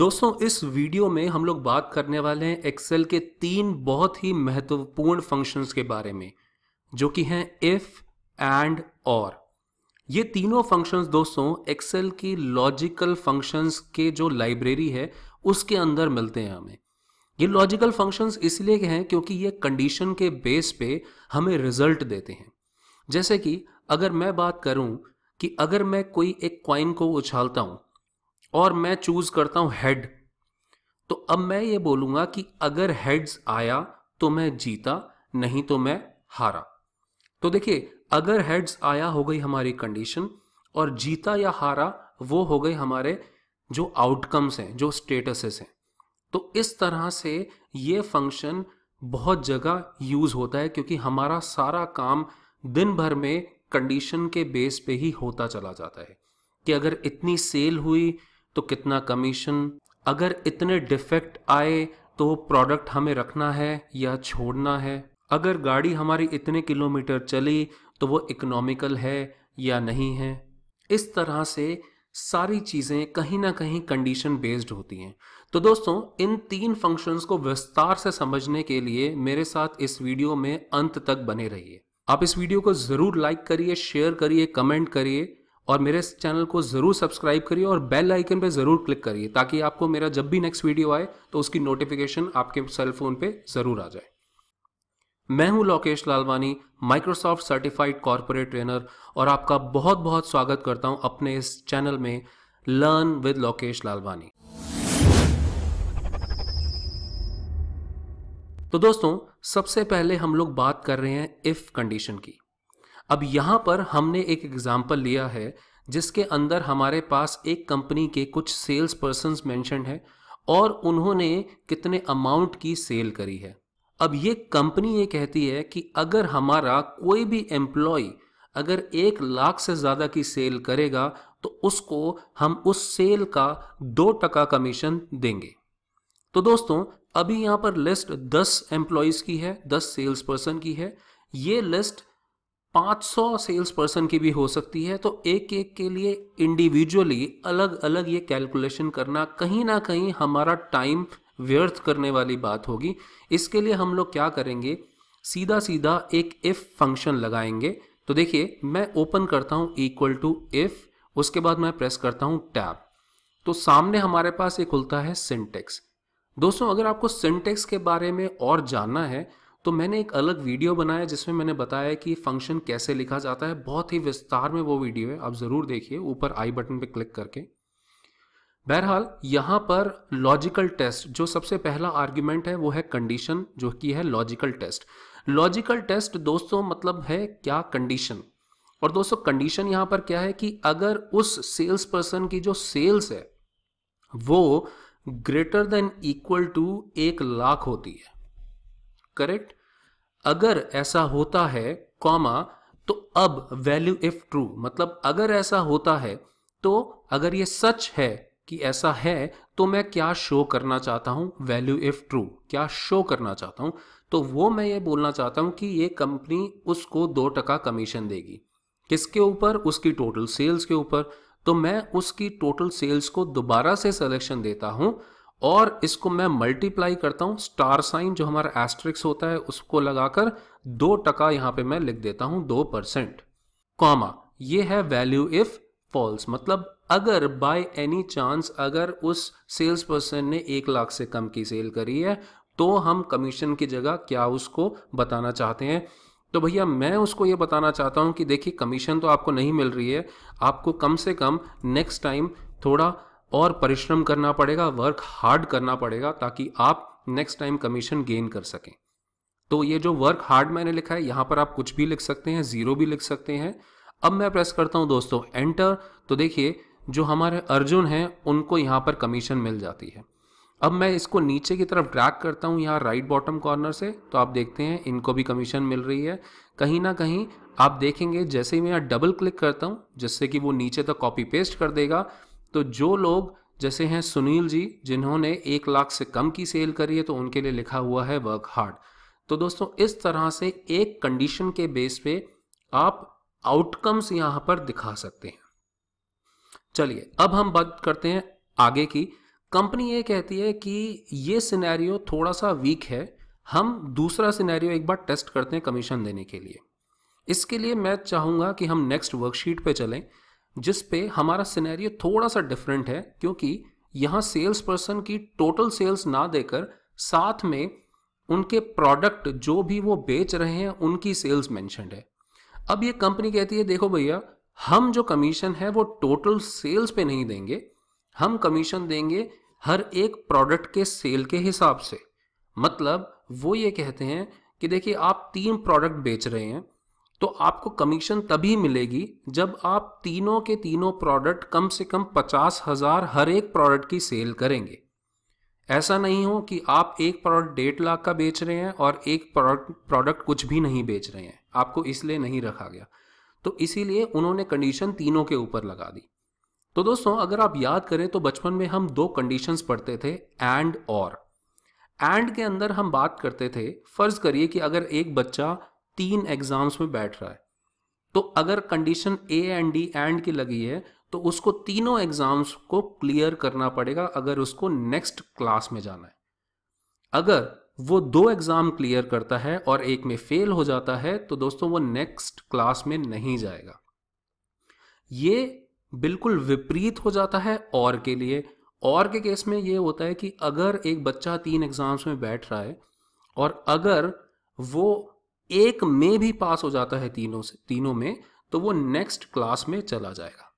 दोस्तों इस वीडियो में हम लोग बात करने वाले हैं एक्सेल के तीन बहुत ही महत्वपूर्ण फंक्शंस के बारे में जो कि हैं इफ एंड और ये तीनों फंक्शंस दोस्तों एक्सेल की लॉजिकल फंक्शंस के जो लाइब्रेरी है उसके अंदर मिलते हैं हमें ये लॉजिकल फंक्शंस इसलिए हैं क्योंकि ये कंडीशन के बेस पे हमें रिजल्ट देते हैं जैसे कि अगर मैं बात करूं कि अगर मैं कोई एक क्वाइन को उछालता हूं और मैं चूज करता हूं हेड तो अब मैं ये बोलूंगा कि अगर हेड्स आया तो मैं जीता नहीं तो मैं हारा तो देखिए अगर हेड्स आया हो गई हमारी कंडीशन और जीता या हारा वो हो गई हमारे जो आउटकम्स हैं जो स्टेटसेस हैं तो इस तरह से ये फंक्शन बहुत जगह यूज होता है क्योंकि हमारा सारा काम दिन भर में कंडीशन के बेस पे ही होता चला जाता है कि अगर इतनी सेल हुई तो कितना कमीशन अगर इतने डिफेक्ट आए तो वो प्रोडक्ट हमें रखना है या छोड़ना है अगर गाड़ी हमारी इतने किलोमीटर चली तो वो इकोनॉमिकल है या नहीं है इस तरह से सारी चीज़ें कहीं ना कहीं कंडीशन बेस्ड होती हैं तो दोस्तों इन तीन फंक्शंस को विस्तार से समझने के लिए मेरे साथ इस वीडियो में अंत तक बने रहिए आप इस वीडियो को ज़रूर लाइक करिए शेयर करिए कमेंट करिए और मेरे इस चैनल को ज़रूर सब्सक्राइब करिए और बेल आइकन पर ज़रूर क्लिक करिए ताकि आपको मेरा जब भी नेक्स्ट वीडियो आए तो उसकी नोटिफिकेशन आपके सेल फोन पर ज़रूर आ जाए मैं हूं Lokesh Lalwani Microsoft certified corporate trainer और आपका बहुत बहुत स्वागत करता हूं अपने इस चैनल में लर्न विद लोकेश लालवानी तो दोस्तों सबसे पहले हम लोग बात कर रहे हैं इफ कंडीशन की अब यहाँ पर हमने एक एग्जाम्पल लिया है जिसके अंदर हमारे पास एक कंपनी के कुछ सेल्स पर्सन मैंशन है और उन्होंने कितने अमाउंट की सेल करी है अब ये कंपनी ये कहती है कि अगर हमारा कोई भी एम्प्लॉय अगर एक लाख से ज़्यादा की सेल करेगा तो उसको हम उस सेल का दो टका कमीशन देंगे तो दोस्तों अभी यहां पर लिस्ट दस एम्प्लॉयज़ की है दस सेल्स पर्सन की है ये लिस्ट 500 सेल्स पर्सन की भी हो सकती है तो एक एक के लिए इंडिविजुअली अलग अलग ये कैलकुलेशन करना कहीं ना कहीं हमारा टाइम व्यर्थ करने वाली बात होगी इसके लिए हम लोग क्या करेंगे सीधा सीधा एक इफ़ फंक्शन लगाएंगे तो देखिए मैं ओपन करता हूँ इक्वल टू इफ़ उसके बाद मैं प्रेस करता हूँ टैब तो सामने हमारे पास ये खुलता है सिंटेक्स दोस्तों अगर आपको सिंटेक्स के बारे में और जानना है तो मैंने एक अलग वीडियो बनाया जिसमें मैंने बताया कि फंक्शन कैसे लिखा जाता है बहुत ही विस्तार में वो वीडियो है आप ज़रूर देखिए ऊपर आई बटन पर क्लिक करके बहरहाल यहां पर लॉजिकल टेस्ट जो सबसे पहला आर्ग्यूमेंट है वो है कंडीशन जो कि है लॉजिकल टेस्ट लॉजिकल टेस्ट दोस्तों मतलब है क्या कंडीशन और दोस्तों कंडीशन यहां पर क्या है कि अगर उस सेल्स पर्सन की जो सेल्स है वो ग्रेटर देन इक्वल टू एक लाख होती है करेक्ट अगर ऐसा होता है कॉमा तो अब वैल्यू इफ ट्रू मतलब अगर ऐसा होता है तो अगर ये सच है कि ऐसा है तो मैं क्या शो करना चाहता हूं वैल्यू इफ ट्रू क्या शो करना चाहता हूं तो वो मैं ये बोलना चाहता हूं कि ये कंपनी उसको दो टका कमीशन देगी किसके ऊपर उसकी टोटल सेल्स के ऊपर तो मैं उसकी टोटल सेल्स को दोबारा से सिलेक्शन देता हूं और इसको मैं मल्टीप्लाई करता हूं स्टार साइन जो हमारा एस्ट्रिक्स होता है उसको लगाकर दो टका यहां पे मैं लिख देता हूं दो परसेंट कॉमा ये है वैल्यू इफ फॉल्स मतलब अगर बाय एनी चांस अगर उस सेल्स पर्सन ने एक लाख से कम की सेल करी है तो हम कमीशन की जगह क्या उसको बताना चाहते हैं तो भैया मैं उसको ये बताना चाहता हूं कि देखिए कमीशन तो आपको नहीं मिल रही है आपको कम से कम नेक्स्ट टाइम थोड़ा और परिश्रम करना पड़ेगा वर्क हार्ड करना पड़ेगा ताकि आप नेक्स्ट टाइम कमीशन गेन कर सकें तो ये जो वर्क हार्ड मैंने लिखा है यहाँ पर आप कुछ भी लिख सकते हैं ज़ीरो भी लिख सकते हैं अब मैं प्रेस करता हूँ दोस्तों एंटर तो देखिए जो हमारे अर्जुन हैं उनको यहाँ पर कमीशन मिल जाती है अब मैं इसको नीचे की तरफ ड्रैग करता हूं यहाँ राइट बॉटम कॉर्नर से तो आप देखते हैं इनको भी कमीशन मिल रही है कहीं ना कहीं आप देखेंगे जैसे ही मैं यहाँ डबल क्लिक करता हूँ जिससे कि वो नीचे तक कॉपी पेस्ट कर देगा तो जो लोग जैसे हैं सुनील जी जिन्होंने एक लाख से कम की सेल करी है तो उनके लिए लिखा हुआ है वर्क हार्ड तो दोस्तों इस तरह से एक कंडीशन के बेस पे आप आउटकम्स यहां पर दिखा सकते हैं चलिए अब हम बात करते हैं आगे की कंपनी ये कहती है कि ये सिनेरियो थोड़ा सा वीक है हम दूसरा सिनेरियो एक बार टेस्ट करते हैं कमीशन देने के लिए इसके लिए मैं चाहूंगा कि हम नेक्स्ट वर्कशीट पे चलें जिस पे हमारा सिनेरियो थोड़ा सा डिफरेंट है क्योंकि यहाँ सेल्स पर्सन की टोटल सेल्स ना देकर साथ में उनके प्रोडक्ट जो भी वो बेच रहे हैं उनकी सेल्स मैंशनड है अब ये कंपनी कहती है देखो भैया हम जो कमीशन है वो टोटल सेल्स पे नहीं देंगे हम कमीशन देंगे हर एक प्रोडक्ट के सेल के हिसाब से मतलब वो ये कहते हैं कि देखिए आप तीन प्रोडक्ट बेच रहे हैं तो आपको कमीशन तभी मिलेगी जब आप तीनों के तीनों प्रोडक्ट कम से कम पचास हज़ार हर एक प्रोडक्ट की सेल करेंगे ऐसा नहीं हो कि आप एक प्रोडक्ट डेढ़ लाख का बेच रहे हैं और एक प्रोडक्ट प्रोडक्ट कुछ भी नहीं बेच रहे हैं आपको इसलिए नहीं रखा गया तो इसीलिए उन्होंने कंडीशन तीनों के ऊपर लगा दी तो दोस्तों अगर आप याद करें तो बचपन में हम दो कंडीशंस पढ़ते थे एंड और एंड के अंदर हम बात करते थे फर्ज करिए कि अगर एक बच्चा तीन एग्जाम्स में बैठ रहा है तो अगर condition A and D and की लगी है तो उसको तीनों एग्जाम्स को क्लियर करना पड़ेगा अगर उसको नेक्स्ट क्लास में जाना है अगर वो दो एग्जाम क्लियर करता है और एक में फेल हो जाता है तो दोस्तों वो नेक्स्ट क्लास में नहीं जाएगा ये बिल्कुल विपरीत हो जाता है और के लिए और के केस में ये होता है कि अगर एक बच्चा तीन एग्जाम्स में बैठ रहा है और अगर वो एक में भी पास हो जाता है तीनों से तीनों में तो वो नेक्स्ट क्लास में चला जाएगा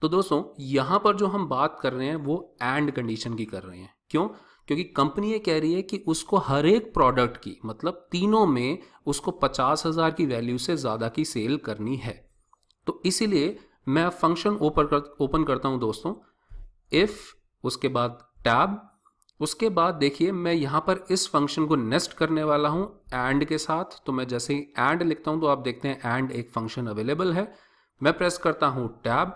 तो दोस्तों यहां पर जो हम बात कर रहे हैं वो एंड कंडीशन की कर रहे हैं क्यों क्योंकि कंपनी ये कह रही है कि उसको हर एक प्रोडक्ट की मतलब तीनों में उसको पचास हज़ार की वैल्यू से ज़्यादा की सेल करनी है तो इसीलिए मैं फंक्शन ओपन कर ओपन करता हूं दोस्तों इफ़ उसके बाद टैब उसके बाद देखिए मैं यहाँ पर इस फंक्शन को नेस्ट करने वाला हूँ एंड के साथ तो मैं जैसे ही एंड लिखता हूँ तो आप देखते हैं एंड एक फंक्शन अवेलेबल है मैं प्रेस करता हूँ टैब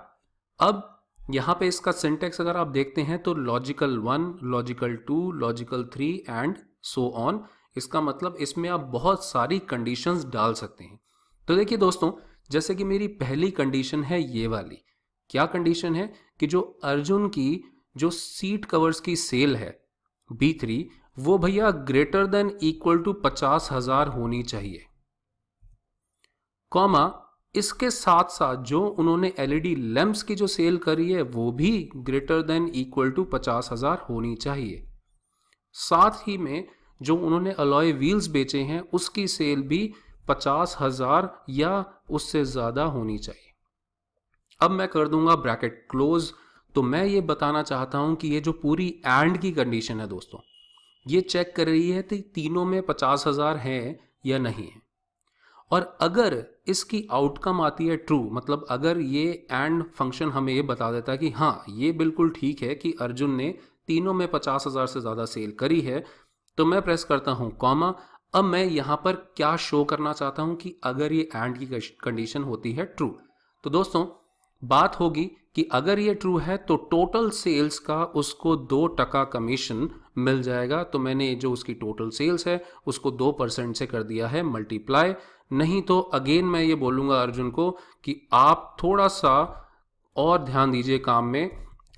अब यहाँ पे इसका सिंटेक्स अगर आप देखते हैं तो logical one logical two logical three and so on इसका मतलब इसमें आप बहुत सारी कंडीशंस डाल सकते हैं तो देखिए दोस्तों जैसे कि मेरी पहली कंडीशन है ये वाली क्या कंडीशन है कि जो अर्जुन की जो सीट कवर्स की सेल है बी थ्री वो भैया ग्रेटर देन इक्वल टू पचास हजार होनी चाहिए कॉमा इसके साथ साथ जो उन्होंने एलईडी लैंप्स e की जो सेल करी है वो भी ग्रेटर देन इक्वल टू पचास हजार होनी चाहिए साथ ही में जो उन्होंने अलॉय व्हील्स बेचे हैं उसकी सेल भी पचास हजार या उससे ज़्यादा होनी चाहिए अब मैं कर दूंगा ब्रैकेट क्लोज तो मैं ये बताना चाहता हूं कि ये जो पूरी एंड की कंडीशन है दोस्तों ये चेक कर रही है कि तीनों में पचास हज़ार है या नहीं है और अगर इसकी आउटकम आती है ट्रू मतलब अगर ये एंड फंक्शन हमें ये बता देता है कि हाँ ये बिल्कुल ठीक है कि अर्जुन ने तीनों में पचास हज़ार से ज़्यादा सेल करी है तो मैं प्रेस करता हूं कॉमा अब मैं यहां पर क्या शो करना चाहता हूं कि अगर ये एंड की कंडीशन होती है ट्रू तो दोस्तों बात होगी कि अगर ये ट्रू है तो टोटल सेल्स का उसको दो टका कमीशन मिल जाएगा तो मैंने जो उसकी टोटल सेल्स है उसको दो परसेंट से कर दिया है मल्टीप्लाई नहीं तो अगेन मैं ये बोलूँगा अर्जुन को कि आप थोड़ा सा और ध्यान दीजिए काम में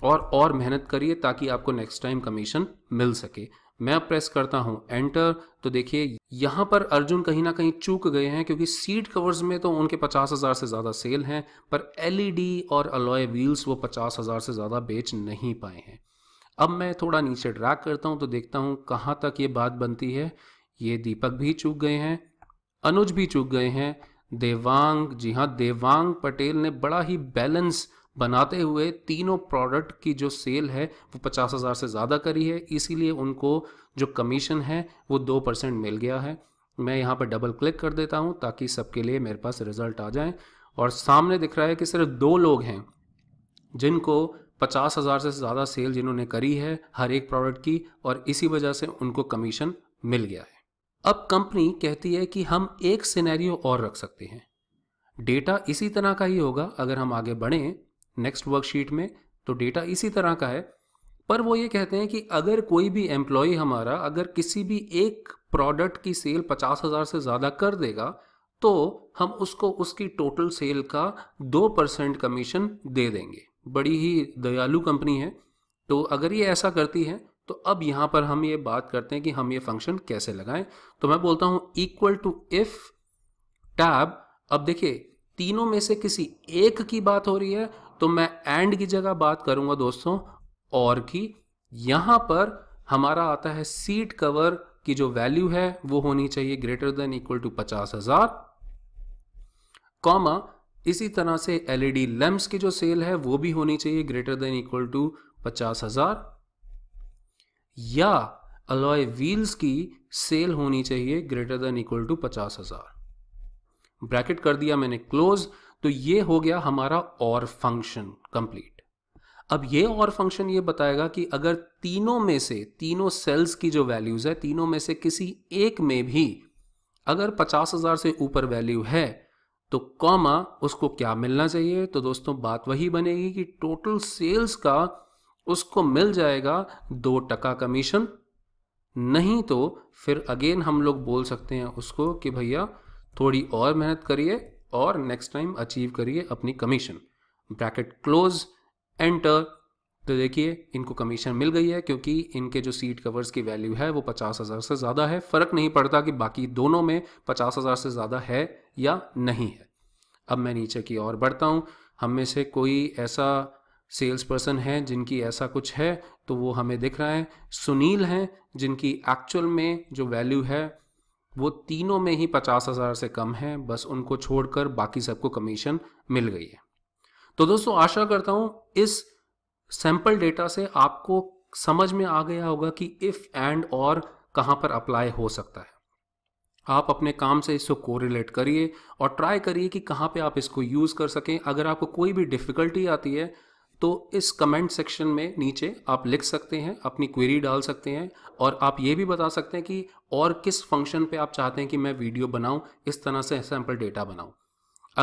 और और मेहनत करिए ताकि आपको नेक्स्ट टाइम कमीशन मिल सके मैं प्रेस करता हूं एंटर तो देखिए यहां पर अर्जुन कहीं ना कहीं चूक गए हैं क्योंकि सीट कवर्स में तो उनके पचास हज़ार से ज़्यादा सेल हैं पर एलईडी e और अलॉय व्हील्स वो पचास हज़ार से ज़्यादा बेच नहीं पाए हैं अब मैं थोड़ा नीचे ड्रैग करता हूं तो देखता हूं कहाँ तक ये बात बनती है ये दीपक भी चूक गए हैं अनुज भी चूक गए हैं देवांग जी हाँ देवांग पटेल ने बड़ा ही बैलेंस बनाते हुए तीनों प्रोडक्ट की जो सेल है वो पचास हज़ार से ज़्यादा करी है इसीलिए उनको जो कमीशन है वो दो परसेंट मिल गया है मैं यहाँ पर डबल क्लिक कर देता हूँ ताकि सबके लिए मेरे पास रिज़ल्ट आ जाए और सामने दिख रहा है कि सिर्फ दो लोग हैं जिनको पचास हज़ार से ज़्यादा सेल जिन्होंने करी है हर एक प्रोडक्ट की और इसी वजह से उनको कमीशन मिल गया है अब कंपनी कहती है कि हम एक सिनेरियो और रख सकते हैं डेटा इसी तरह का ही होगा अगर हम आगे बढ़ें नेक्स्ट वर्कशीट में तो डेटा इसी तरह का है पर वो ये कहते हैं कि अगर कोई भी एम्प्लॉय हमारा अगर किसी भी एक प्रोडक्ट की सेल पचास हज़ार से ज़्यादा कर देगा तो हम उसको उसकी टोटल सेल का दो परसेंट कमीशन दे देंगे बड़ी ही दयालु कंपनी है तो अगर ये ऐसा करती है तो अब यहाँ पर हम ये बात करते हैं कि हम ये फंक्शन कैसे लगाएं तो मैं बोलता हूँ इक्वल टू इफ टैब अब देखिए तीनों में से किसी एक की बात हो रही है तो मैं एंड की जगह बात करूंगा दोस्तों और की यहां पर हमारा आता है सीट कवर की जो वैल्यू है वो होनी चाहिए ग्रेटर देन इक्वल टू पचास हजार कॉमा इसी तरह से एलईडी लैंप्स की जो सेल है वो भी होनी चाहिए ग्रेटर देन इक्वल टू पचास हजार या अलॉय व्हील्स की सेल होनी चाहिए ग्रेटर देन इक्वल टू पचास हजार ब्रैकेट कर दिया मैंने क्लोज तो ये हो गया हमारा और फंक्शन कंप्लीट अब ये और फंक्शन ये बताएगा कि अगर तीनों में से तीनों सेल्स की जो वैल्यूज है तीनों में से किसी एक में भी अगर पचास हजार से ऊपर वैल्यू है तो कॉमा उसको क्या मिलना चाहिए तो दोस्तों बात वही बनेगी कि टोटल सेल्स का उसको मिल जाएगा दो टका कमीशन नहीं तो फिर अगेन हम लोग बोल सकते हैं उसको कि भैया थोड़ी और मेहनत करिए और नेक्स्ट टाइम अचीव करिए अपनी कमीशन ब्रैकेट क्लोज एंटर तो देखिए इनको कमीशन मिल गई है क्योंकि इनके जो सीट कवर्स की वैल्यू है वो पचास हज़ार से ज़्यादा है फ़र्क नहीं पड़ता कि बाकी दोनों में पचास हज़ार से ज़्यादा है या नहीं है अब मैं नीचे की ओर बढ़ता हूँ हम में से कोई ऐसा सेल्स पर्सन है जिनकी ऐसा कुछ है तो वो हमें दिख रहा है सुनील हैं जिनकी एक्चुअल में जो वैल्यू है वो तीनों में ही पचास हज़ार से कम है बस उनको छोड़कर बाकी सबको कमीशन मिल गई है तो दोस्तों आशा करता हूँ इस सैंपल डेटा से आपको समझ में आ गया होगा कि इफ़ एंड और कहाँ पर अप्लाई हो सकता है आप अपने काम से इसको कोरिलेट करिए और ट्राई करिए कि कहाँ पे आप इसको यूज़ कर सकें अगर आपको कोई भी डिफ़िकल्टी आती है तो इस कमेंट सेक्शन में नीचे आप लिख सकते हैं अपनी क्वेरी डाल सकते हैं और आप ये भी बता सकते हैं कि और किस फंक्शन पे आप चाहते हैं कि मैं वीडियो बनाऊं इस तरह से सैंपल डेटा बनाऊं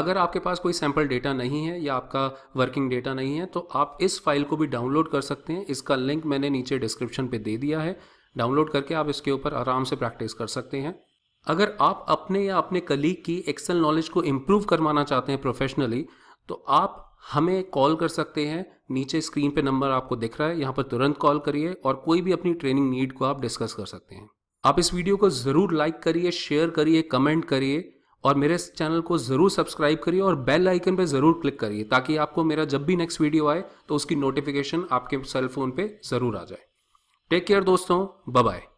अगर आपके पास कोई सैंपल डेटा नहीं है या आपका वर्किंग डेटा नहीं है तो आप इस फाइल को भी डाउनलोड कर सकते हैं इसका लिंक मैंने नीचे डिस्क्रिप्शन पर दे दिया है डाउनलोड करके आप इसके ऊपर आराम से प्रैक्टिस कर सकते हैं अगर आप अपने या अपने कलीग की एक्सेल नॉलेज को इम्प्रूव करवाना चाहते हैं प्रोफेशनली तो आप हमें कॉल कर सकते हैं नीचे स्क्रीन पे नंबर आपको दिख रहा है यहाँ पर तुरंत कॉल करिए और कोई भी अपनी ट्रेनिंग नीड को आप डिस्कस कर सकते हैं आप इस वीडियो को ज़रूर लाइक करिए शेयर करिए कमेंट करिए और मेरे इस चैनल को ज़रूर सब्सक्राइब करिए और बेल आइकन पर ज़रूर क्लिक करिए ताकि आपको मेरा जब भी नेक्स्ट वीडियो आए तो उसकी नोटिफिकेशन आपके सेल फोन पर ज़रूर आ जाए टेक केयर दोस्तों बाय